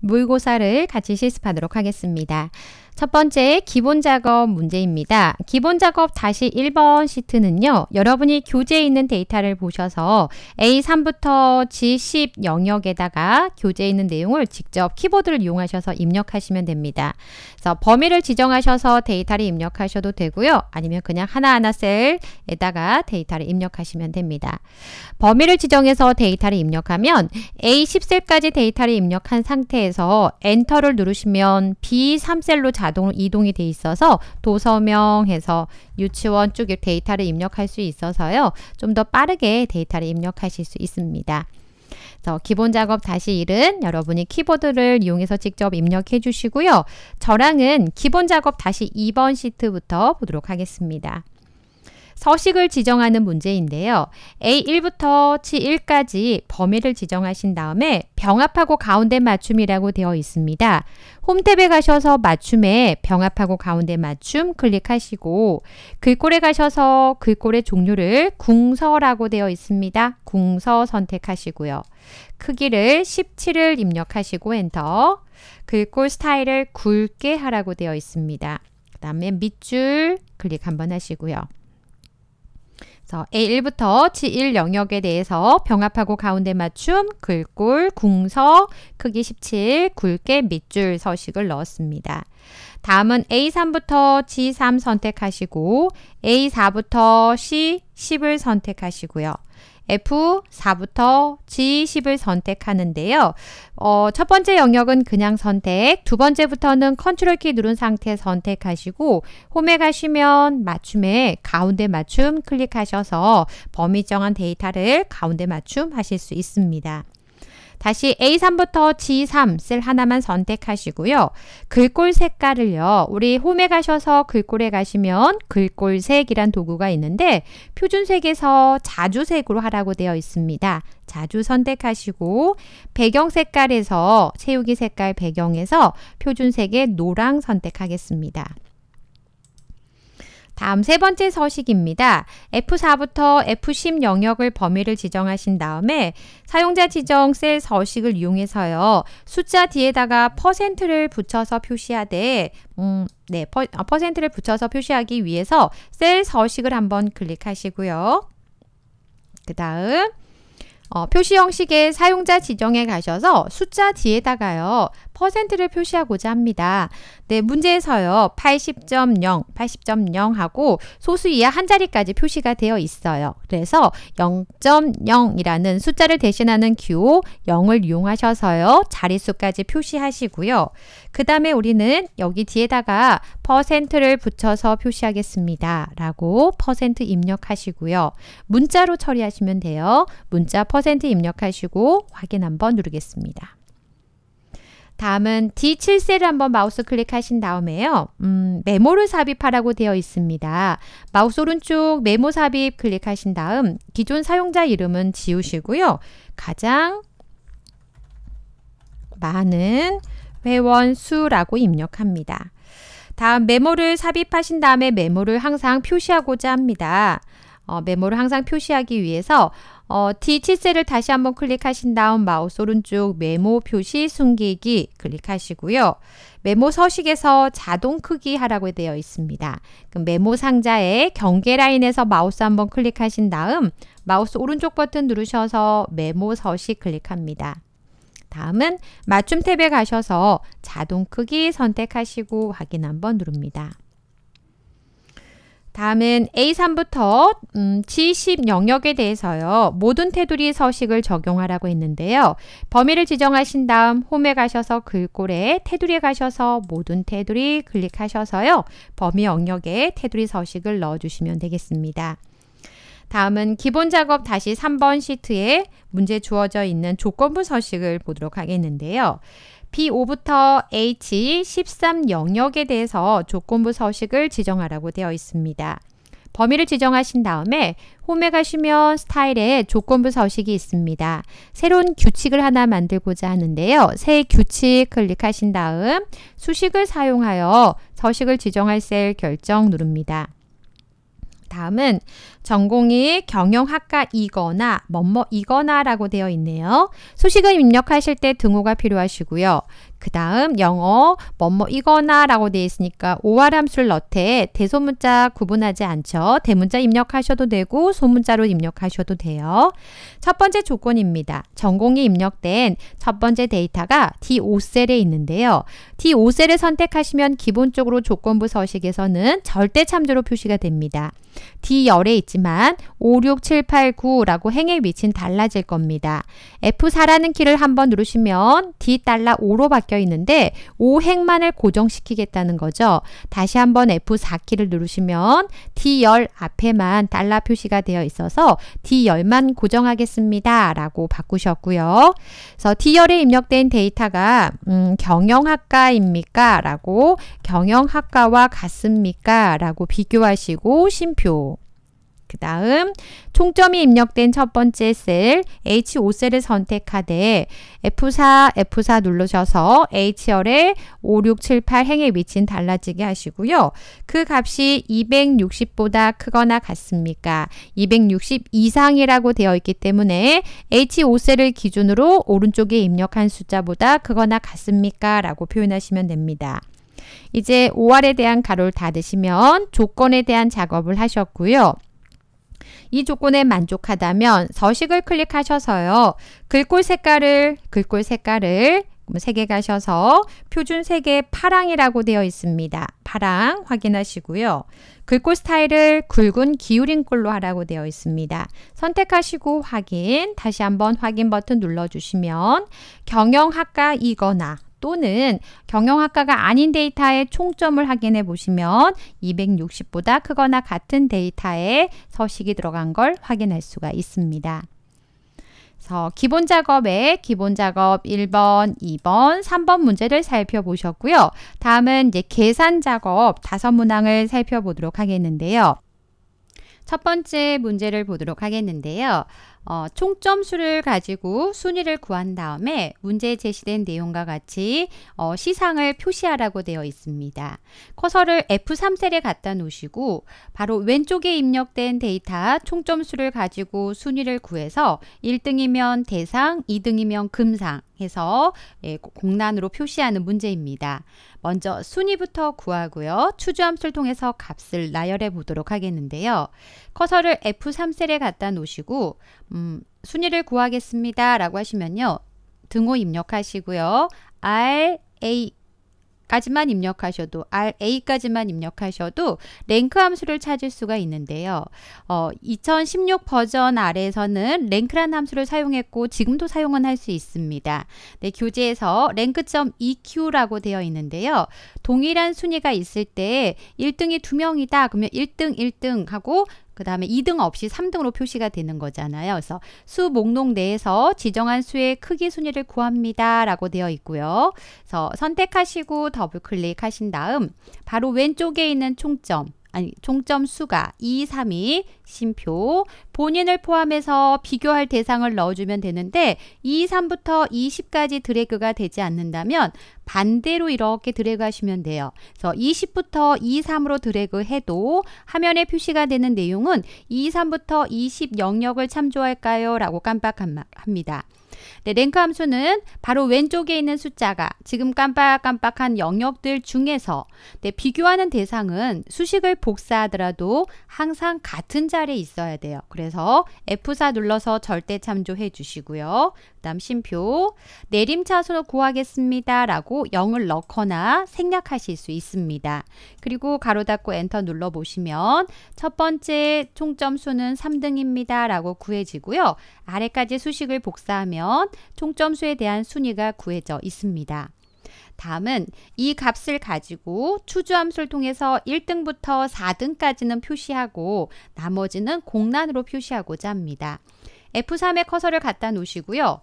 모의고사를 같이 실습하도록 하겠습니다. 첫 번째 기본 작업 문제입니다. 기본 작업 다시 1번 시트는요. 여러분이 교재에 있는 데이터를 보셔서 A3부터 G10 영역에다가 교재에 있는 내용을 직접 키보드를 이용하셔서 입력하시면 됩니다. 그래서 범위를 지정하셔서 데이터를 입력하셔도 되고요. 아니면 그냥 하나하나 셀에다가 데이터를 입력하시면 됩니다. 범위를 지정해서 데이터를 입력하면 A10셀까지 데이터를 입력한 상태에서 엔터를 누르시면 B3셀로 자 자동 이동이 돼 있어서 도서명해서 유치원 쪽에 데이터를 입력할 수 있어서요. 좀 더 빠르게 데이터를 입력하실 수 있습니다. 기본 작업 다시 1은 여러분이 키보드를 이용해서 직접 입력해 주시고요. 저랑은 기본 작업 다시 2번 시트부터 보도록 하겠습니다. 서식을 지정하는 문제인데요. A1부터 C1까지 범위를 지정하신 다음에 병합하고 가운데 맞춤이라고 되어 있습니다. 홈탭에 가셔서 맞춤에 병합하고 가운데 맞춤 클릭하시고 글꼴에 가셔서 글꼴의 종류를 궁서라고 되어 있습니다. 궁서 선택하시고요. 크기를 17을 입력하시고 엔터 글꼴 스타일을 굵게 하라고 되어 있습니다. 그 다음에 밑줄 클릭 한번 하시고요. 그래서 A1부터 G1 영역에 대해서 병합하고 가운데 맞춤, 글꼴, 궁서, 크기 17, 굵게 밑줄 서식을 넣었습니다. 다음은 A3부터 G3 선택하시고 A4부터 C10을 선택하시고요. F4부터 G10을 선택하는데요. 어, 첫 번째 영역은 그냥 선택, 두 번째부터는 컨트롤 키 누른 상태 선택하시고 홈에 가시면 맞춤에 가운데 맞춤 클릭하셔서 범위 정한 데이터를 가운데 맞춤 하실 수 있습니다. 다시 A3부터 G3 셀 하나만 선택하시고요. 글꼴 색깔을요. 우리 홈에 가셔서 글꼴에 가시면 글꼴색이란 도구가 있는데 표준색에서 자주색으로 하라고 되어 있습니다. 자주 선택하시고 배경 색깔에서 채우기 색깔 배경에서 표준색의 노랑 선택하겠습니다. 다음 세 번째 서식입니다. F4부터 F10 영역을 범위를 지정하신 다음에 사용자 지정 셀 서식을 이용해서요. 숫자 뒤에다가 퍼센트를 붙여서 표시하되 음, 네, 퍼, 아, 퍼센트를 붙여서 표시하기 위해서 셀 서식을 한번 클릭하시고요. 그 다음 어, 표시 형식의 사용자 지정에 가셔서 숫자 뒤에다가요. 퍼센트를 표시하고자 합니다. 네, 문제에서요. 80.0, 80.0 하고 소수 이하 한 자리까지 표시가 되어 있어요. 그래서 0.0이라는 숫자를 대신하는 기호 0을 이용하셔서요. 자릿수까지 표시하시고요. 그 다음에 우리는 여기 뒤에다가 퍼센트를 붙여서 표시하겠습니다. 라고 퍼센트 입력하시고요. 문자로 처리하시면 돼요. 문자 퍼센트 입력하시고 확인 한번 누르겠습니다. 다음은 D7셀을 한번 마우스 클릭하신 다음에요. 음, 메모를 삽입하라고 되어 있습니다. 마우스 오른쪽 메모 삽입 클릭하신 다음 기존 사용자 이름은 지우시고요. 가장 많은 회원 수라고 입력합니다. 다음 메모를 삽입하신 다음에 메모를 항상 표시하고자 합니다. 어, 메모를 항상 표시하기 위해서 어, D7셀을 다시 한번 클릭하신 다음 마우스 오른쪽 메모 표시 숨기기 클릭하시고요. 메모 서식에서 자동 크기 하라고 되어 있습니다. 메모 상자에 경계 라인에서 마우스 한번 클릭하신 다음 마우스 오른쪽 버튼 누르셔서 메모 서식 클릭합니다. 다음은 맞춤 탭에 가셔서 자동 크기 선택하시고 확인 한번 누릅니다. 다음은 A3부터 음, G10 영역에 대해서요. 모든 테두리 서식을 적용하라고 했는데요. 범위를 지정하신 다음 홈에 가셔서 글꼴에 테두리에 가셔서 모든 테두리 클릭하셔서요. 범위 영역에 테두리 서식을 넣어주시면 되겠습니다. 다음은 기본 작업 다시 3번 시트에 문제 주어져 있는 조건부 서식을 보도록 하겠는데요. P5부터 H13 영역에 대해서 조건부 서식을 지정하라고 되어 있습니다. 범위를 지정하신 다음에 홈에 가시면 스타일에 조건부 서식이 있습니다. 새로운 규칙을 하나 만들고자 하는데요. 새 규칙 클릭하신 다음 수식을 사용하여 서식을 지정할 셀 결정 누릅니다. 다음은 전공이 경영학과이거나 뭐뭐이거나라고 되어 있네요. 수식을 입력하실 때 등호가 필요하시고요. 그 다음 영어 뭐 뭐이거나 라고 되어 있으니까 오활함수를 넣되 대소문자 구분하지 않죠. 대문자 입력하셔도 되고 소문자로 입력하셔도 돼요. 첫 번째 조건입니다. 전공이 입력된 첫 번째 데이터가 D5셀에 있는데요. D5셀을 선택하시면 기본적으로 조건부 서식에서는 절대 참조로 표시가 됩니다. D열에 있지만 5, 6, 7, 8, 9라고 행의 위치는 달라질 겁니다. F4라는 키를 한번 누르시면 D 달러 5로 바뀌어 적혀 있는데 오행만을 고정시키겠다는 거죠. 다시 한번 F4키를 누르시면 D10 앞에만 달러 표시가 되어 있어서 D10만 고정하겠습니다. 라고 바꾸셨고요. 그래서 D열에 입력된 데이터가 음, 경영학과입니까? 라고 경영학과와 같습니까? 라고 비교하시고 심표 그 다음 총점이 입력된 첫 번째 셀 H5셀을 선택하되 F4, F4 누르셔서 h 열의 5, 6, 7, 8 행의 위치는 달라지게 하시고요. 그 값이 260보다 크거나 같습니까? 260 이상이라고 되어 있기 때문에 H5셀을 기준으로 오른쪽에 입력한 숫자보다 크거나 같습니까? 라고 표현하시면 됩니다. 이제 5알에 대한 가로를 닫으시면 조건에 대한 작업을 하셨고요. 이 조건에 만족하다면 서식을 클릭하셔서요. 글꼴 색깔을 글꼴 색깔을 색에 뭐 가셔서 표준 색의 파랑이라고 되어 있습니다. 파랑 확인하시고요. 글꼴 스타일을 굵은 기울인 꼴로 하라고 되어 있습니다. 선택하시고 확인, 다시 한번 확인 버튼 눌러주시면 경영학과이거나 또는 경영학과가 아닌 데이터의 총점을 확인해 보시면 260보다 크거나 같은 데이터에 서식이 들어간 걸 확인할 수가 있습니다. 그래서 기본 작업에 기본 작업 1번, 2번, 3번 문제를 살펴보셨고요. 다음은 이제 계산 작업 다섯 문항을 살펴보도록 하겠는데요. 첫 번째 문제를 보도록 하겠는데요. 어, 총점수를 가지고 순위를 구한 다음에 문제에 제시된 내용과 같이 어, 시상을 표시하라고 되어 있습니다. 커서를 F3셀에 갖다 놓으시고 바로 왼쪽에 입력된 데이터 총점수를 가지고 순위를 구해서 1등이면 대상, 2등이면 금상, 해서 예, 공란으로 표시하는 문제입니다. 먼저 순위부터 구하고요. 추주함수를 통해서 값을 나열해 보도록 하겠는데요. 커서를 F3셀에 갖다 놓으시고 음, 순위를 구하겠습니다. 라고 하시면요. 등호 입력하시고요. R, A, 까지만 입력하셔도 RA까지만 입력하셔도 랭크 함수를 찾을 수가 있는데요. 어, 2016 버전 아래에서는 랭크란 함수를 사용했고 지금도 사용은 할 수 있습니다. 네, 교재에서 랭크.eq라고 되어 있는데요. 동일한 순위가 있을 때 1등이 2명이다. 그러면 1등 1등 하고 그 다음에 2등 없이 3등으로 표시가 되는 거잖아요. 그래서 수 목록 내에서 지정한 수의 크기 순위를 구합니다. 라고 되어 있고요. 그래서 선택하시고 더블 클릭하신 다음 바로 왼쪽에 있는 총점 아니 총점 수가 2, 3, 2 심표 본인을 포함해서 비교할 대상을 넣어주면 되는데 2, 3부터 20까지 드래그가 되지 않는다면 반대로 이렇게 드래그 하시면 돼요. 그래서 20부터 2, 3으로 드래그 해도 화면에 표시가 되는 내용은 2, 3부터 20 영역을 참조할까요? 라고 깜빡합니다. 네, 랭크 함수는 바로 왼쪽에 있는 숫자가 지금 깜빡깜빡한 영역들 중에서 네, 비교하는 대상은 수식을 복사하더라도 항상 같은 자리에 있어야 돼요. 그래서 F4 눌러서 절대 참조해 주시고요. 그 다음 심표 내림차수을 구하겠습니다. 라고 0을 넣거나 생략하실 수 있습니다. 그리고 가로 닫고 엔터 눌러보시면 첫 번째 총점수는 3등입니다. 라고 구해지고요. 아래까지 수식을 복사하면 총점수에 대한 순위가 구해져 있습니다. 다음은 이 값을 가지고 추주함수를 통해서 1등부터 4등까지는 표시하고 나머지는 공란으로 표시하고자 합니다. F3에 커서를 갖다 놓으시고요.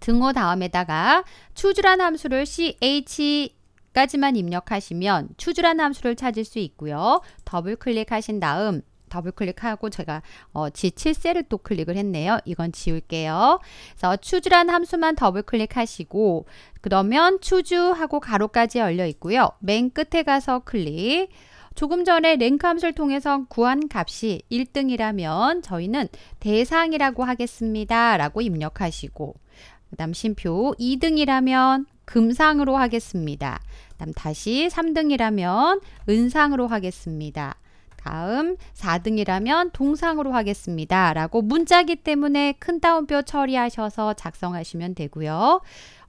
등호 다음에다가 추주란 함수를 ch 까지만 입력하시면 추주란 함수를 찾을 수 있고요. 더블 클릭하신 다음 더블 클릭하고 제가 어, G7셀을 또 클릭을 했네요. 이건 지울게요. 그래서 추주란 함수만 더블 클릭하시고 그러면 추주하고 가로까지 열려 있고요. 맨 끝에 가서 클릭 조금 전에 랭크 함수를 통해서 구한 값이 1등이라면 저희는 대상이라고 하겠습니다. 라고 입력하시고 그 다음 심표 2등이라면 금상으로 하겠습니다. 그 다음 다시 3등이라면 은상으로 하겠습니다. 다음 4등이라면 동상으로 하겠습니다. 라고 문자기 때문에 큰 따옴표 처리하셔서 작성하시면 되고요.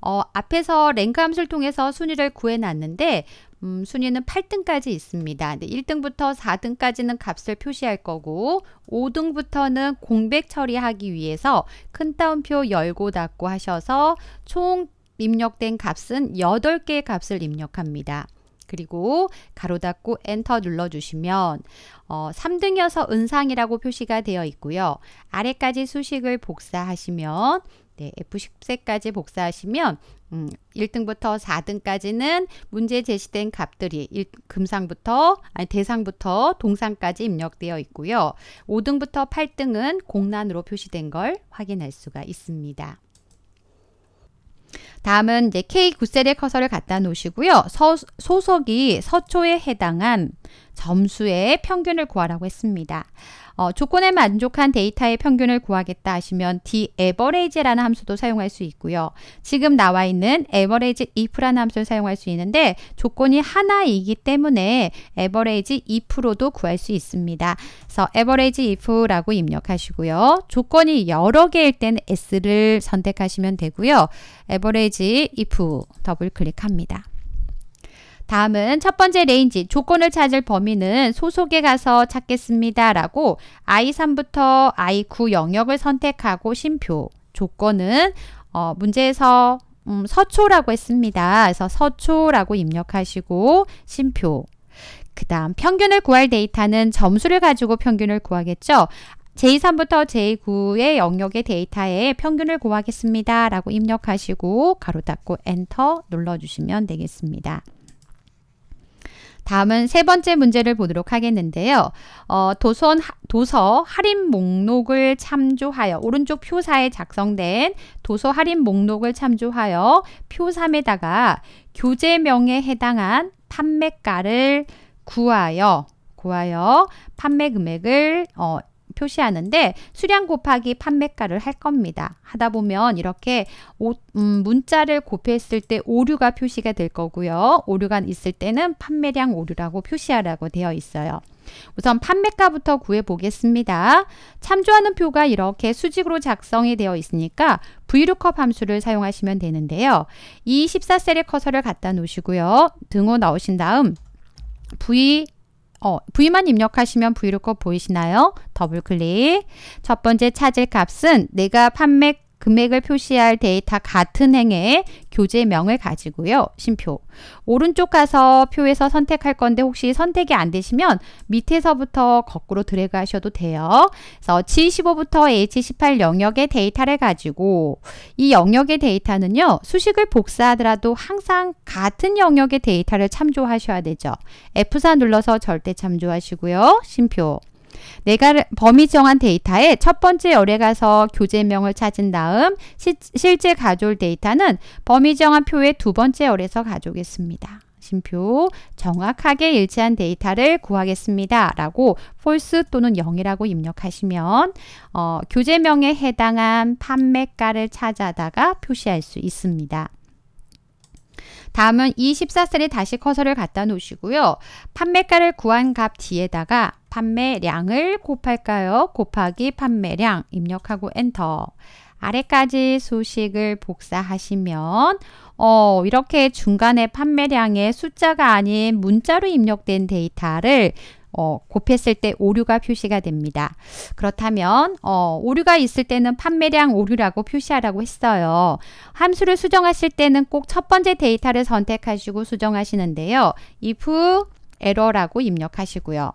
어, 앞에서 랭크 함수를 통해서 순위를 구해놨는데 음, 순위는 8등까지 있습니다. 근데 1등부터 4등까지는 값을 표시할 거고 5등부터는 공백 처리하기 위해서 큰 따옴표 열고 닫고 하셔서 총 입력된 값은 8개의 값을 입력합니다. 그리고 가로 닫고 엔터 눌러주시면 어, 3등여서 은상이라고 표시가 되어 있고요. 아래까지 수식을 복사하시면 네, F10세까지 복사하시면 음, 1등부터 4등까지는 문제 제시된 값들이 일, 금상부터 아니 대상부터 동상까지 입력되어 있고요. 5등부터 8등은 공란으로 표시된 걸 확인할 수가 있습니다. 다음은 이제 K9셀의 커서를 갖다 놓으시고요. 서, 소속이 서초에 해당한 점수의 평균을 구하라고 했습니다. 어, 조건에 만족한 데이터의 평균을 구하겠다 하시면 d a v e r a g e 라는 함수도 사용할 수 있고요. 지금 나와 있는 average if라는 함수를 사용할 수 있는데 조건이 하나이기 때문에 average if로도 구할 수 있습니다. 그래서 average if라고 입력하시고요. 조건이 여러 개일 땐 s를 선택하시면 되고요. average if 더블 클릭합니다. 다음은 첫 번째 레인지 조건을 찾을 범위는 소속에 가서 찾겠습니다. 라고 I3부터 I9 영역을 선택하고 심표 조건은 어, 문제에서 음, 서초라고 했습니다. 그래서 서초라고 입력하시고 심표 그 다음 평균을 구할 데이터는 점수를 가지고 평균을 구하겠죠. J3부터 J9의 영역의 데이터에 평균을 구하겠습니다. 라고 입력하시고 가로 닫고 엔터 눌러주시면 되겠습니다. 다음은 세 번째 문제를 보도록 하겠는데요. 어, 도선, 도서 할인 목록을 참조하여 오른쪽 표사에 작성된 도서 할인 목록을 참조하여 표 3에다가 교재명에 해당한 판매가를 구하여 구하여 판매 금액을 어, 표시하는데 수량 곱하기 판매가를 할 겁니다. 하다 보면 이렇게 오, 음, 문자를 곱했을 때 오류가 표시가 될 거고요. 오류가 있을 때는 판매량 오류라고 표시하라고 되어 있어요. 우선 판매가부터 구해보겠습니다. 참조하는 표가 이렇게 수직으로 작성이 되어 있으니까 VLOOKUP 함수를 사용하시면 되는데요. 이 14셀의 커서를 갖다 놓으시고요. 등호 넣으신 다음 V 어, 부위만 입력하시면 브이로그 보이시나요? 더블 클릭. 첫 번째 찾을 값은 내가 판매 금액을 표시할 데이터 같은 행에 교재명을 가지고요. 심표. 오른쪽 가서 표에서 선택할 건데 혹시 선택이 안 되시면 밑에서부터 거꾸로 드래그 하셔도 돼요. 그래서 G15부터 H18 영역의 데이터를 가지고 이 영역의 데이터는요. 수식을 복사하더라도 항상 같은 영역의 데이터를 참조하셔야 되죠. F4 눌러서 절대 참조하시고요. 심표. 내가 범위 정한 데이터에첫 번째 열에 가서 교재명을 찾은 다음 시, 실제 가져올 데이터는 범위 정한 표의 두 번째 열에서 가져오겠습니다. 심표 정확하게 일치한 데이터를 구하겠습니다. 라고 false 또는 0이라고 입력하시면 어, 교재명에 해당한 판매가를 찾아다가 표시할 수 있습니다. 다음은 이4셀에 다시 커서를 갖다 놓으시고요. 판매가를 구한 값 뒤에다가 판매량을 곱할까요? 곱하기 판매량 입력하고 엔터. 아래까지 수식을 복사하시면 어, 이렇게 중간에 판매량의 숫자가 아닌 문자로 입력된 데이터를 어, 곱했을 때 오류가 표시가 됩니다. 그렇다면 어, 오류가 있을 때는 판매량 오류라고 표시하라고 했어요. 함수를 수정하실 때는 꼭 첫 번째 데이터를 선택하시고 수정하시는데요. if e r r o r 라고 입력하시고요.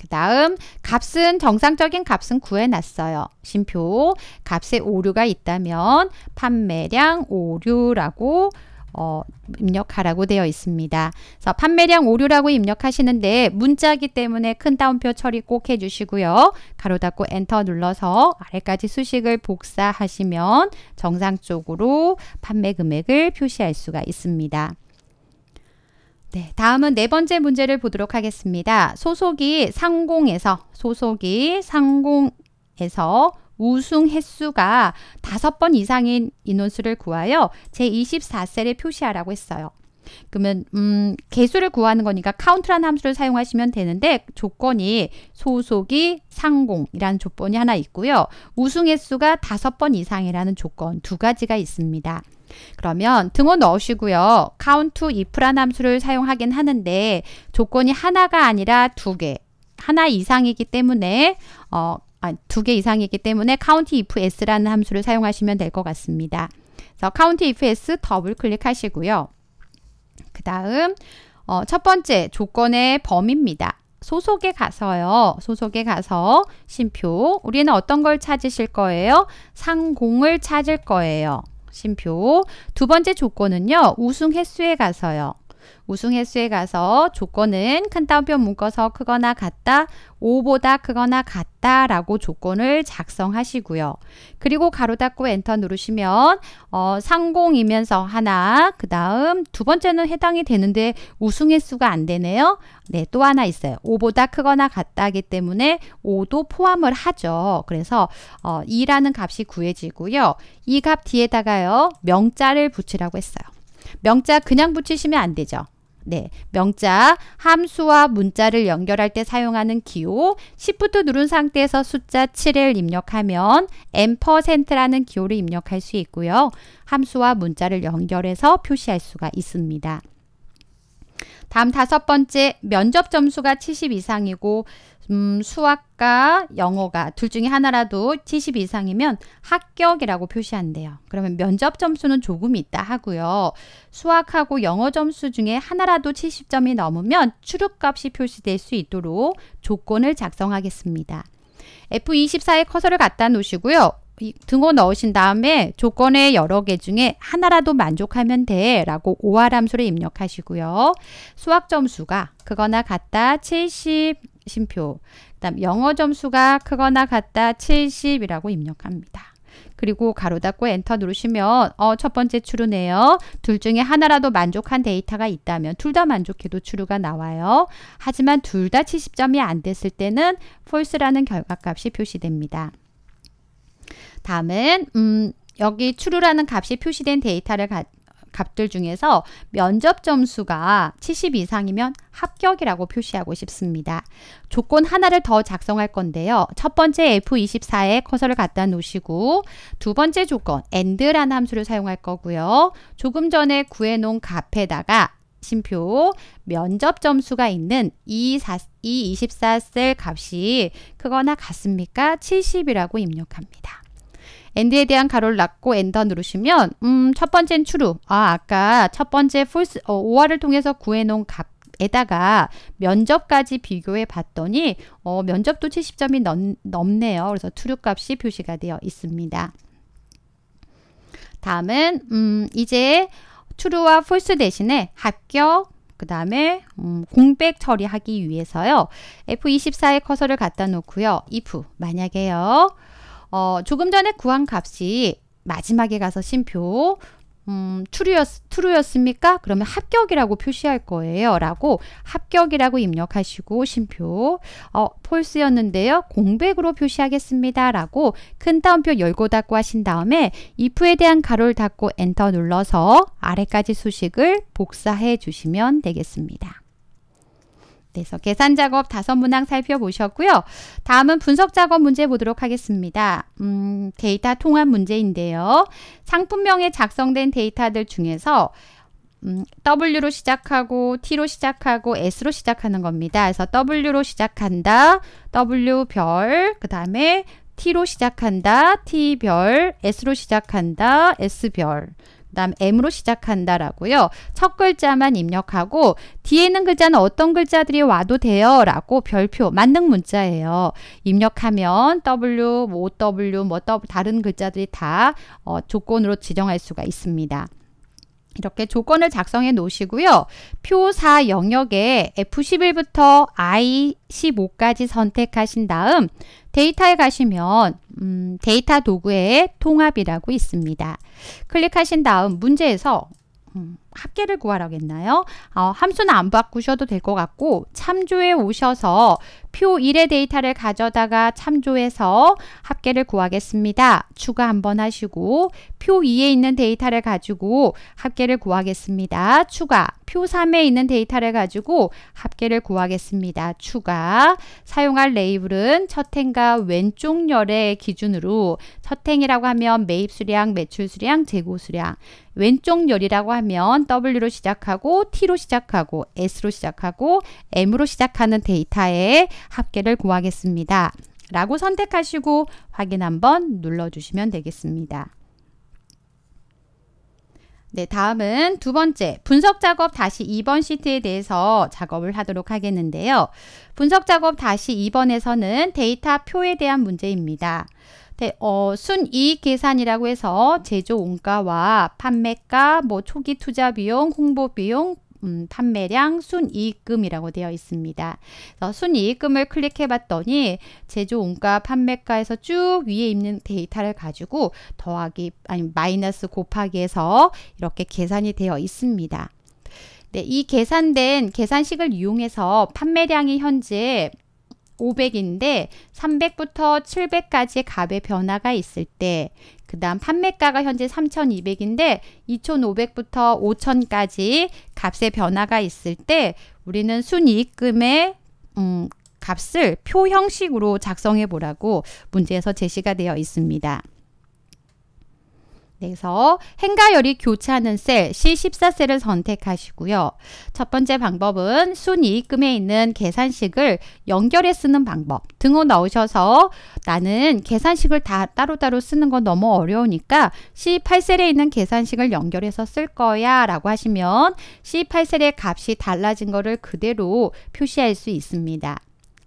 그 다음 값은 정상적인 값은 구해놨어요. 심표 값에 오류가 있다면 판매량 오류라고 어, 입력하라고 되어 있습니다. 그래서 판매량 오류라고 입력하시는데 문자기 때문에 큰 따옴표 처리 꼭 해주시고요. 가로 닫고 엔터 눌러서 아래까지 수식을 복사하시면 정상 적으로 판매 금액을 표시할 수가 있습니다. 네, 다음은 네 번째 문제를 보도록 하겠습니다. 소속이 상공에서 소속이 상공에서 우승 횟수가 다섯 번 이상인 인원수를 구하여 제24셀에 표시하라고 했어요. 그러면 음, 개수를 구하는 거니까 카운트라는 함수를 사용하시면 되는데 조건이 소속이 상공이라는 조건이 하나 있고요. 우승 횟수가 다섯 번 이상이라는 조건 두 가지가 있습니다. 그러면 등호 넣으시고요. 카운트 if라는 함수를 사용하긴 하는데 조건이 하나가 아니라 두 개, 하나 이상이기 때문에 어, 두개 이상이기 때문에 count if s라는 함수를 사용하시면 될 것 같습니다. 그래서 count if s 더블 클릭하시고요. 그 다음 어, 첫 번째 조건의 범위입니다. 소속에 가서요. 소속에 가서 심표 우리는 어떤 걸 찾으실 거예요? 상공을 찾을 거예요. 심표 두 번째 조건은요. 우승 횟수에 가서요. 우승 횟수에 가서 조건은 큰 따옴표 묶어서 크거나 같다, 5보다 크거나 같다 라고 조건을 작성하시고요. 그리고 가로 닫고 엔터 누르시면 어, 상공이면서 하나, 그 다음 두 번째는 해당이 되는데 우승 횟수가 안 되네요. 네, 또 하나 있어요. 5보다 크거나 같다기 때문에 5도 포함을 하죠. 그래서 어, 2라는 값이 구해지고요. 이 값 뒤에다가요. 명자를 붙이라고 했어요. 명자 그냥 붙이시면 안 되죠. 네, 명자, 함수와 문자를 연결할 때 사용하는 기호, Shift 누른 상태에서 숫자 7을 입력하면 m%라는 기호를 입력할 수 있고요. 함수와 문자를 연결해서 표시할 수가 있습니다. 다음 다섯 번째, 면접 점수가 70 이상이고 음, 수학과 영어가 둘 중에 하나라도 70 이상이면 합격이라고 표시한대요. 그러면 면접 점수는 조금 있다 하고요. 수학하고 영어 점수 중에 하나라도 70점이 넘으면 출력값이 표시될 수 있도록 조건을 작성하겠습니다. F24에 커서를 갖다 놓으시고요. 등호 넣으신 다음에 조건의 여러 개 중에 하나라도 만족하면 돼 라고 오활함수를 입력하시고요. 수학 점수가 그거나 같다 70 심표. 그다음 영어 점수가 크거나 같다 70이라고 입력합니다. 그리고 가로 닫고 엔터 누르시면 어, 첫 번째 추루네요. 둘 중에 하나라도 만족한 데이터가 있다면 둘 다 만족해도 추루가 나와요. 하지만 둘 다 70점이 안 됐을 때는 false라는 결과값이 표시됩니다. 다음은 음, 여기 추루라는 값이 표시된 데이터를 가, 값들 중에서 면접 점수가 70 이상이면 합격이라고 표시하고 싶습니다. 조건 하나를 더 작성할 건데요. 첫 번째 F24에 커서를 갖다 놓으시고 두 번째 조건 AND라는 함수를 사용할 거고요. 조금 전에 구해놓은 값에다가 심표 면접 점수가 있는 이 24셀 값이 크거나 같습니까? 70이라고 입력합니다. 앤드에 대한 가로를 닫고 엔더 누르시면 음, 첫 번째는 true. 아, 아까 첫 번째 false, 어, 오화를 통해서 구해 놓은 값 에다가 면접까지 비교해 봤더니 어, 면접도 70점이 넘, 넘네요. 그래서 투류 값이 표시가 되어 있습니다. 다음은 음, 이제 true와 false 대신에 합격, 그 다음에 음, 공백 처리하기 위해서요. f 2 4의 커서를 갖다 놓고요. if 만약에요. 어, 조금 전에 구한 값이 마지막에 가서 심표 음, t r 였 t r 였습니까 그러면 합격이라고 표시할 거예요. 라고 합격이라고 입력하시고 심표 어, f a 였는데요 공백으로 표시하겠습니다. 라고 큰 따옴표 열고 닫고 하신 다음에 if에 대한 가로를 닫고 엔터 눌러서 아래까지 수식을 복사해 주시면 되겠습니다. 그래서 계산 작업 다섯 문항 살펴보셨고요. 다음은 분석 작업 문제 보도록 하겠습니다. 음, 데이터 통합 문제인데요. 상품명에 작성된 데이터들 중에서 음, W로 시작하고 T로 시작하고 S로 시작하는 겁니다. 그래서 W로 시작한다, W 별, 그 다음에 T로 시작한다, T 별, S로 시작한다, S 별. 다음 M으로 시작한다라고요. 첫 글자만 입력하고 뒤에 있는 글자는 어떤 글자들이 와도 돼요 라고 별표 만능 문자예요. 입력하면 W, 뭐 W, 뭐 W 다른 글자들이 다 어, 조건으로 지정할 수가 있습니다. 이렇게 조건을 작성해 놓으시고요. 표4 영역에 F11부터 I15까지 선택하신 다음 데이터에 가시면 음, 데이터 도구에 통합이라고 있습니다. 클릭하신 다음 문제에서 음, 합계를 구하라고 했나요? 어, 함수는 안 바꾸셔도 될 것 같고 참조에 오셔서 표 1의 데이터를 가져다가 참조해서 합계를 구하겠습니다. 추가 한번 하시고 표 2에 있는 데이터를 가지고 합계를 구하겠습니다. 추가 표 3에 있는 데이터를 가지고 합계를 구하겠습니다. 추가 사용할 레이블은 첫 행과 왼쪽 열의 기준으로 첫 행이라고 하면 매입 수량, 매출 수량, 재고 수량 왼쪽 열이라고 하면 W로 시작하고 T로 시작하고 S로 시작하고 M로 으 시작하는 데이터의 합계를 구하겠습니다. 라고 선택하시고 확인 한번 눌러주시면 되겠습니다. 네, 다음은 두 번째 분석 작업 다시 2번 시트에 대해서 작업을 하도록 하겠는데요. 분석 작업 다시 2번에서는 데이터 표에 대한 문제입니다. 네, 어, 순이익 계산이라고 해서 제조 원가와 판매가, 뭐 초기 투자 비용, 홍보 비용, 음, 판매량 순이익금이라고 되어 있습니다. 순이익금을 클릭해 봤더니 제조 원가 판매가에서 쭉 위에 있는 데이터를 가지고 더하기 아니 마이너스 곱하기 해서 이렇게 계산이 되어 있습니다. 네, 이 계산된 계산식을 이용해서 판매량이 현재 500인데 300부터 700까지의 값의 변화가 있을 때그 다음 판매가가 현재 3,200인데 2,500부터 5,000까지 값의 변화가 있을 때 우리는 순이익금의 음, 값을 표 형식으로 작성해 보라고 문제에서 제시가 되어 있습니다. 그래서 행가열이 교차하는 셀 C14셀을 선택하시고요. 첫 번째 방법은 순이익금에 있는 계산식을 연결해 쓰는 방법 등호 넣으셔서 나는 계산식을 다 따로따로 쓰는 건 너무 어려우니까 C8셀에 있는 계산식을 연결해서 쓸 거야 라고 하시면 C8셀의 값이 달라진 거를 그대로 표시할 수 있습니다.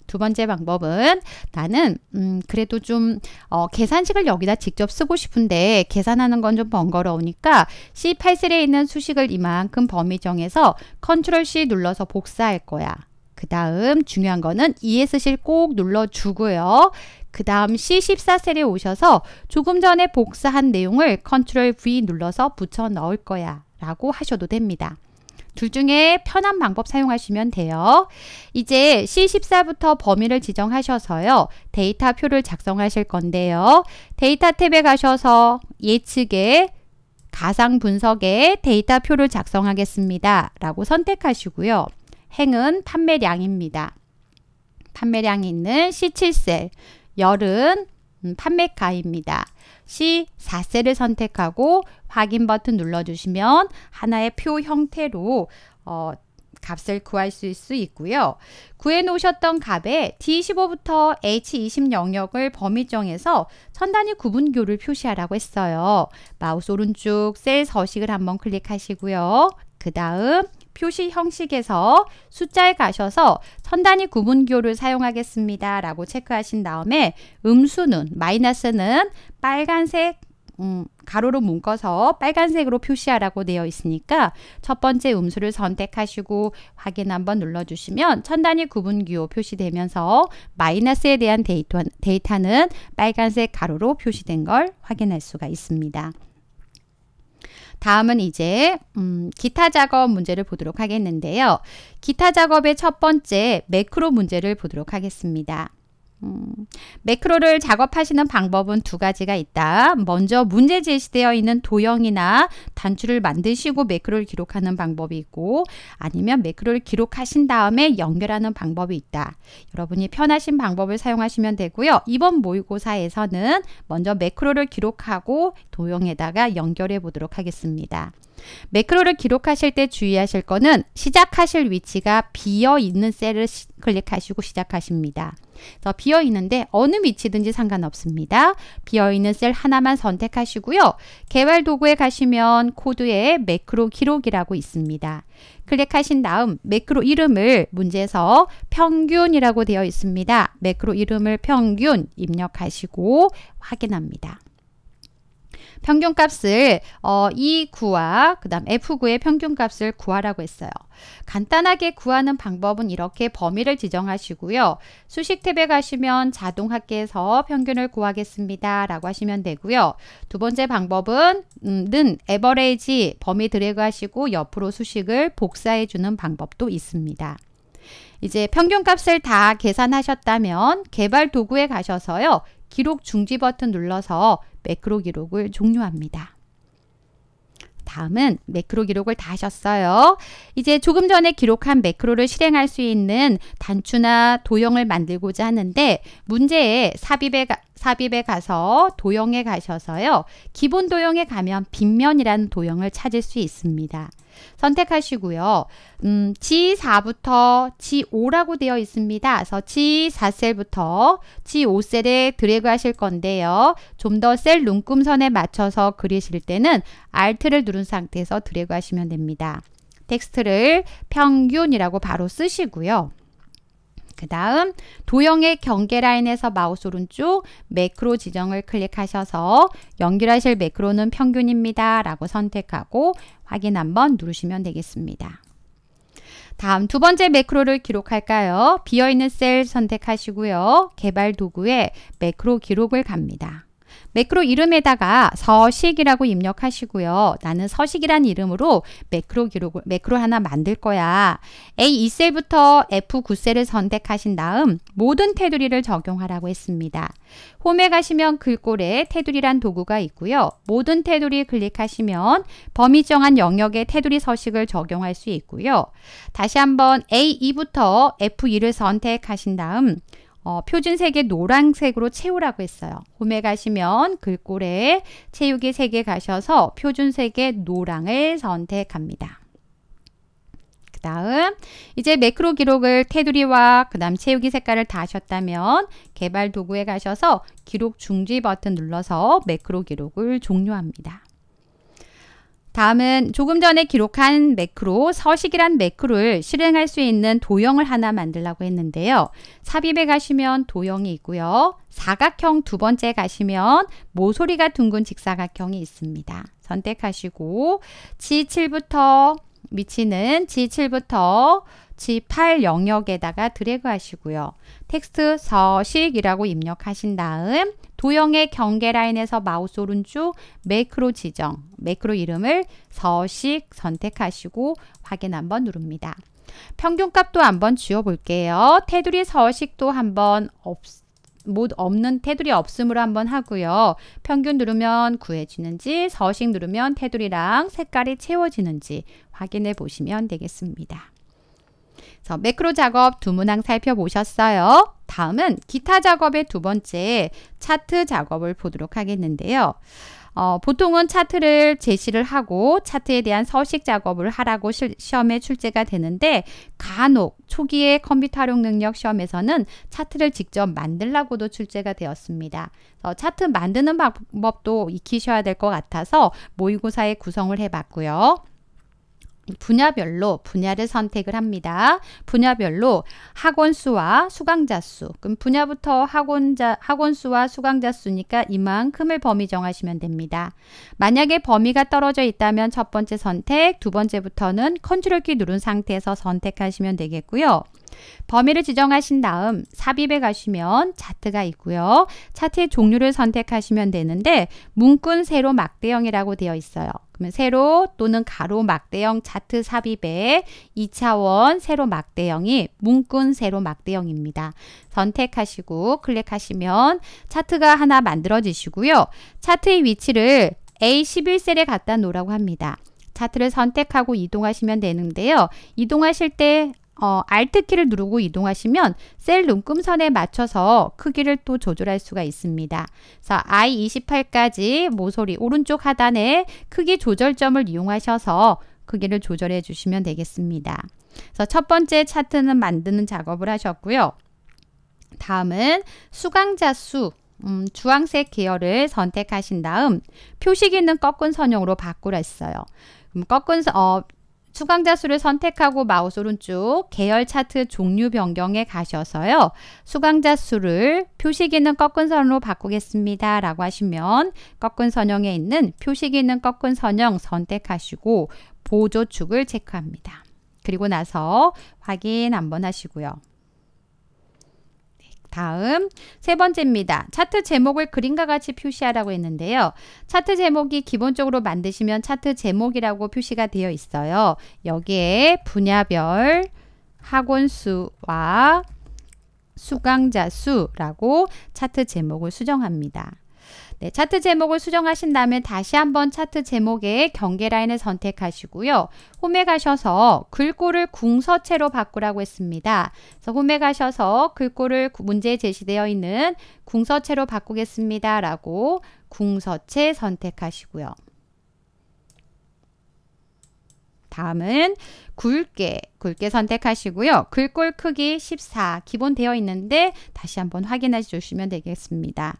두 번째 방법은 나는 음 그래도 좀 어, 계산식을 여기다 직접 쓰고 싶은데 계산하는 건 좀 번거로우니까 C8셀에 있는 수식을 이만큼 범위 정해서 컨트롤 C 눌러서 복사할 거야. 그 다음 중요한 거는 ESC를 꼭 눌러주고요. 그 다음 C14셀에 오셔서 조금 전에 복사한 내용을 컨트롤 V 눌러서 붙여 넣을 거야. 라고 하셔도 됩니다. 둘 중에 편한 방법 사용하시면 돼요. 이제 C14부터 범위를 지정하셔서요. 데이터 표를 작성하실 건데요. 데이터 탭에 가셔서 예측에 가상 분석에 데이터 표를 작성하겠습니다. 라고 선택하시고요. 행은 판매량입니다. 판매량이 있는 C7셀, 열은 음, 판매가입니다. C 4세를 선택하고 확인 버튼 눌러주시면 하나의 표 형태로 어, 값을 구할 수, 수 있고요. 구해 놓으셨던 값에 D15부터 H20 영역을 범위 정해서 천 단위 구분교를 표시하라고 했어요. 마우스 오른쪽 셀 서식을 한번 클릭하시고요. 그 다음 표시 형식에서 숫자에 가셔서 선단위 구분교를 사용하겠습니다. 라고 체크하신 다음에 음수는 마이너스는 빨간색 음, 가로로 묶어서 빨간색으로 표시하라고 되어 있으니까 첫 번째 음수를 선택하시고 확인 한번 눌러주시면 천단위 구분기호 표시되면서 마이너스에 대한 데이터, 데이터는 빨간색 가로로 표시된 걸 확인할 수가 있습니다. 다음은 이제 음, 기타 작업 문제를 보도록 하겠는데요. 기타 작업의 첫 번째 매크로 문제를 보도록 하겠습니다. 음, 매크로를 작업하시는 방법은 두 가지가 있다. 먼저 문제 제시되어 있는 도형이나 단추를 만드시고 매크로를 기록하는 방법이 있고 아니면 매크로를 기록하신 다음에 연결하는 방법이 있다. 여러분이 편하신 방법을 사용하시면 되고요. 이번 모의고사에서는 먼저 매크로를 기록하고 도형에다가 연결해 보도록 하겠습니다. 매크로를 기록하실 때 주의하실 것은 시작하실 위치가 비어 있는 셀을 클릭하시고 시작하십니다. 그래서 비어 있는데 어느 위치든지 상관없습니다. 비어 있는 셀 하나만 선택하시고요. 개발 도구에 가시면 코드에 매크로 기록이라고 있습니다. 클릭하신 다음 매크로 이름을 문제에서 평균이라고 되어 있습니다. 매크로 이름을 평균 입력하시고 확인합니다. 평균값을 어, 이 구와 그 다음 F9의 평균값을 구하라고 했어요. 간단하게 구하는 방법은 이렇게 범위를 지정하시고요. 수식 탭에 가시면 자동 합계에서 평균을 구하겠습니다. 라고 하시면 되고요. 두 번째 방법은 음, 는 에버레이지 범위 드래그 하시고 옆으로 수식을 복사해 주는 방법도 있습니다. 이제 평균값을 다 계산하셨다면 개발 도구에 가셔서요. 기록 중지 버튼 눌러서 매크로 기록을 종료합니다. 다음은 매크로 기록을 다 하셨어요. 이제 조금 전에 기록한 매크로를 실행할 수 있는 단추나 도형을 만들고자 하는데 문제에 삽입에, 가, 삽입에 가서 도형에 가셔서요. 기본 도형에 가면 빗면이라는 도형을 찾을 수 있습니다. 선택하시고요. 음, G4부터 G5라고 되어 있습니다. 그래서 G4셀부터 G5셀에 드래그 하실 건데요. 좀 더 셀 눈금선에 맞춰서 그리실 때는 Alt를 누른 상태에서 드래그 하시면 됩니다. 텍스트를 평균이라고 바로 쓰시고요. 그 다음 도형의 경계 라인에서 마우스 오른쪽 매크로 지정을 클릭하셔서 연결하실 매크로는 평균입니다. 라고 선택하고 확인 한번 누르시면 되겠습니다. 다음 두 번째 매크로를 기록할까요? 비어있는 셀 선택하시고요. 개발 도구에 매크로 기록을 갑니다. 매크로 이름에다가 서식이라고 입력하시고요. 나는 서식이란 이름으로 매크로 기록을 매크로 하나 만들 거야. A2셀부터 F9셀을 선택하신 다음 모든 테두리를 적용하라고 했습니다. 홈에 가시면 글꼴에 테두리란 도구가 있고요. 모든 테두리 클릭하시면 범위 정한 영역에 테두리 서식을 적용할 수 있고요. 다시 한번 A2부터 F2를 선택하신 다음 어, 표준색의 노란색으로 채우라고 했어요. 홈에 가시면 글꼴에 채우기 색에 가셔서 표준색의 노랑을 선택합니다. 그 다음 이제 매크로 기록을 테두리와 그 다음 채우기 색깔을 다 하셨다면 개발 도구에 가셔서 기록 중지 버튼 눌러서 매크로 기록을 종료합니다. 다음은 조금 전에 기록한 매크로 서식이란 매크로를 실행할 수 있는 도형을 하나 만들라고 했는데요. 삽입에 가시면 도형이 있고요. 사각형 두 번째 가시면 모서리가 둥근 직사각형이 있습니다. 선택하시고 G7부터 위치는 G7부터 G8 영역에다가 드래그 하시고요. 텍스트 서식이라고 입력하신 다음 도형의 경계 라인에서 마우스 오른쪽 매크로 지정, 매크로 이름을 서식 선택하시고 확인 한번 누릅니다. 평균값도 한번 지워볼게요. 테두리 서식도 한번 없, 못 없는 테두리 없음으로 한번 하고요. 평균 누르면 구해지는지, 서식 누르면 테두리랑 색깔이 채워지는지 확인해 보시면 되겠습니다. 그래서 매크로 작업 두 문항 살펴보셨어요. 다음은 기타 작업의 두 번째 차트 작업을 보도록 하겠는데요. 어, 보통은 차트를 제시를 하고 차트에 대한 서식 작업을 하라고 실, 시험에 출제가 되는데 간혹 초기의 컴퓨터 활용 능력 시험에서는 차트를 직접 만들라고도 출제가 되었습니다. 어, 차트 만드는 방법도 익히셔야 될 것 같아서 모의고사의 구성을 해봤고요. 분야별로 분야를 선택을 합니다. 분야별로 학원 수와 수강자 수. 그럼 분야부터 학원자 학원 수와 수강자 수니까 이만큼을 범위 정하시면 됩니다. 만약에 범위가 떨어져 있다면 첫 번째 선택, 두 번째부터는 컨트롤 키 누른 상태에서 선택하시면 되겠고요. 범위를 지정하신 다음 삽입에 가시면 차트가 있고요. 차트의 종류를 선택하시면 되는데 문군 세로 막대형이라고 되어 있어요. 그러면 세로 또는 가로 막대형 차트 삽입에 2차원 세로 막대형이 문군 세로 막대형입니다. 선택하시고 클릭하시면 차트가 하나 만들어지시고요. 차트의 위치를 A11셀에 갖다 놓으라고 합니다. 차트를 선택하고 이동하시면 되는데요. 이동하실 때 어, Alt키를 누르고 이동하시면 셀 눈금선에 맞춰서 크기를 또 조절할 수가 있습니다. 그래서 I28까지 모서리 오른쪽 하단에 크기 조절점을 이용하셔서 크기를 조절해 주시면 되겠습니다. 그래서 첫 번째 차트는 만드는 작업을 하셨고요. 다음은 수강자 수 음, 주황색 계열을 선택하신 다음 표시기는 꺾은 선형으로 바꾸랬어요. 꺾은 어, 수강자 수를 선택하고 마우스 오른쪽 계열 차트 종류 변경에 가셔서요. 수강자 수를 표시 기능 꺾은 선으로 바꾸겠습니다. 라고 하시면 꺾은 선형에 있는 표시 기능 꺾은 선형 선택하시고 보조축을 체크합니다. 그리고 나서 확인 한번 하시고요. 다음 세 번째입니다. 차트 제목을 그림과 같이 표시하라고 했는데요. 차트 제목이 기본적으로 만드시면 차트 제목이라고 표시가 되어 있어요. 여기에 분야별 학원 수와 수강자 수라고 차트 제목을 수정합니다. 네, 차트 제목을 수정하신 다음에 다시 한번 차트 제목의 경계 라인을 선택하시고요. 홈에 가셔서 글꼴을 궁서체로 바꾸라고 했습니다. 그래서 홈에 가셔서 글꼴을 문제에 제시되어 있는 궁서체로 바꾸겠습니다. 라고 궁서체 선택하시고요. 다음은 굵게, 굵게 선택하시고요. 글꼴 크기 14 기본 되어 있는데 다시 한번 확인해 주시면 되겠습니다.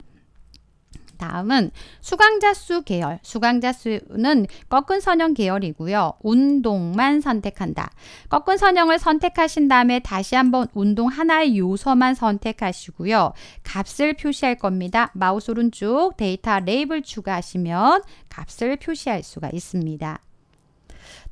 다음은 수강자 수 계열. 수강자 수는 꺾은 선형 계열이고요. 운동만 선택한다. 꺾은 선형을 선택하신 다음에 다시 한번 운동 하나의 요소만 선택하시고요. 값을 표시할 겁니다. 마우스 오른쪽 데이터 레이블 추가하시면 값을 표시할 수가 있습니다.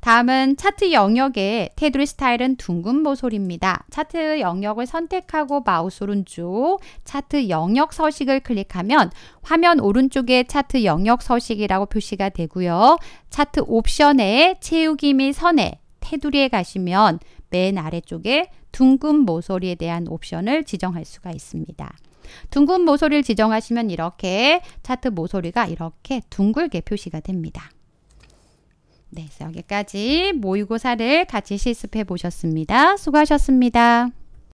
다음은 차트 영역의 테두리 스타일은 둥근 모서리입니다. 차트 영역을 선택하고 마우스 오른쪽 차트 영역 서식을 클릭하면 화면 오른쪽에 차트 영역 서식이라고 표시가 되고요. 차트 옵션에 채우기 및 선에 테두리에 가시면 맨 아래쪽에 둥근 모서리에 대한 옵션을 지정할 수가 있습니다. 둥근 모서리를 지정하시면 이렇게 차트 모서리가 이렇게 둥글게 표시가 됩니다. 네, 여기까지 모의고사를 같이 실습해 보셨습니다. 수고하셨습니다.